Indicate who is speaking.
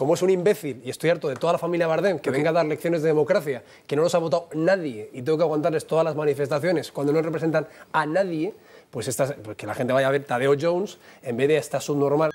Speaker 1: como es un imbécil y estoy harto de toda la familia Bardem que venga a dar lecciones de democracia, que no nos ha votado nadie y tengo que aguantarles todas las manifestaciones cuando no representan a nadie, pues, pues que la gente vaya a ver Tadeo Jones en vez de esta subnormal.